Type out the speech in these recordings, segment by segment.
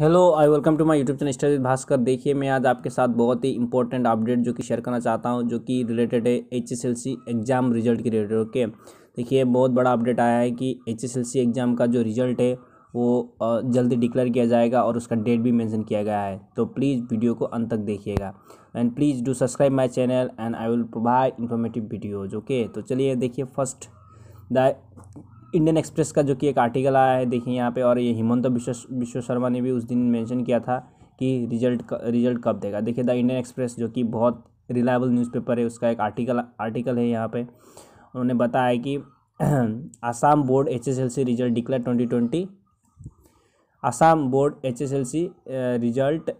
Hello I welcome to my YouTube channel study Bhaskar देखिए मैं आज आपके साथ बहुत ही इंपॉर्टेंट अपडेट जो कि शेयर करना चाहता हूं जो कि रिलेटेड है एच एग्ज़ाम रिजल्ट के रिलेटेड ओके देखिए बहुत बड़ा अपडेट आया है कि एच एग्ज़ाम का जो रिज़ल्ट है वो जल्दी डिक्लेयर किया जाएगा और उसका डेट भी मैंसन किया गया है तो प्लीज़ वीडियो को अंत तक देखिएगा and please do subscribe my channel and I will provide informative videos okay तो चलिए देखिए फर्स्ट द इंडियन एक्सप्रेस का जो कि एक आर्टिकल आया है देखिए यहाँ पे और ये हिमंत विश्व विश्व शर्मा ने भी उस दिन मेंशन किया था कि रिजल्ट रिजल्ट कब देगा देखिए द इंडियन एक्सप्रेस जो कि बहुत रिलायबल न्यूज़पेपर है उसका एक आर्टिकल आर्टिकल है यहाँ पे उन्होंने बताया कि Assam board H result declare twenty twenty Assam board H result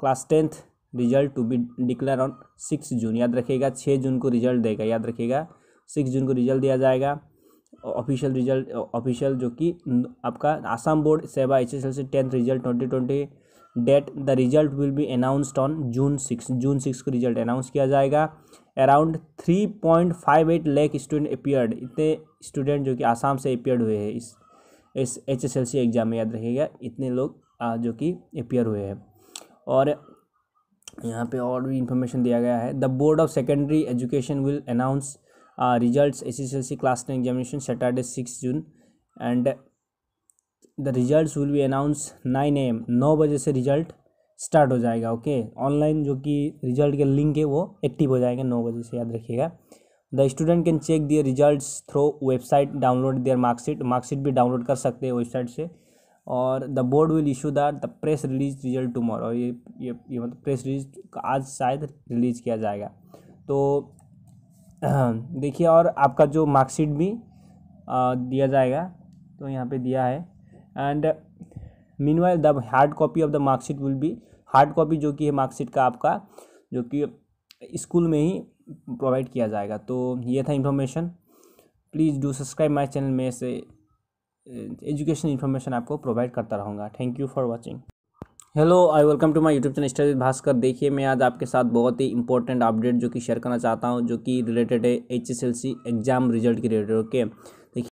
class tenth result to be declare on six June याद रखिएगा छः जून को रिजल्ट देगा याद रखिएगा सिक्स जून को रिजल्ट दिया जाएगा ऑफिशियल रिजल्ट ऑफिशियल जो कि आपका Assam board SEBA H S L C tenth result twenty twenty date the result will be announced on June six June six को रिजल्ट अनाउंस किया जाएगा around three point five eight lakh student appeared इतने student जो कि आसाम से appeared हुए हैं इस इस H S L C exam में याद रखिएगा इतने लोग जो कि अपियर हुए हैं और यहाँ पे और भी इंफॉर्मेशन दिया गया है the board of secondary education will announce L C class ten examination Saturday six June and the result will be announce nine M नौ बजे से रिजल्ट स्टार्ट हो जाएगा ओके okay? ऑनलाइन जो कि रिजल्ट के लिंक है वो एक्टिव हो जाएगा नौ बजे से याद रखिएगा the student can check their result through website download their marksheet marksheet भी डाउनलोड कर सकते हैं वेबसाइट से और the board will issue that the press release result tomorrow ये ये ये मतलब प्रेस रिलीज आज शायद रिलीज किया जाएगा तो देखिए और आपका जो मार्कशीट भी दिया जाएगा तो यहाँ पे दिया है and meanwhile the hard copy of the marksheet will be hard copy जो कि है मार्कशीट का आपका जो कि स्कूल में ही प्रोवाइड किया जाएगा तो ये था information please do subscribe my channel में से एजुकेशन इन्फॉर्मेशन आपको प्रोवाइड करता रहूँगा thank you for watching hello I welcome to my YouTube channel study Bhaskar देखिए मैं आज आपके साथ बहुत ही इंपॉर्टेंट अपडेट जो कि शेयर करना चाहता हूँ जो कि रिलेटेड है H S L C exam result के रिलेटेड ओके okay?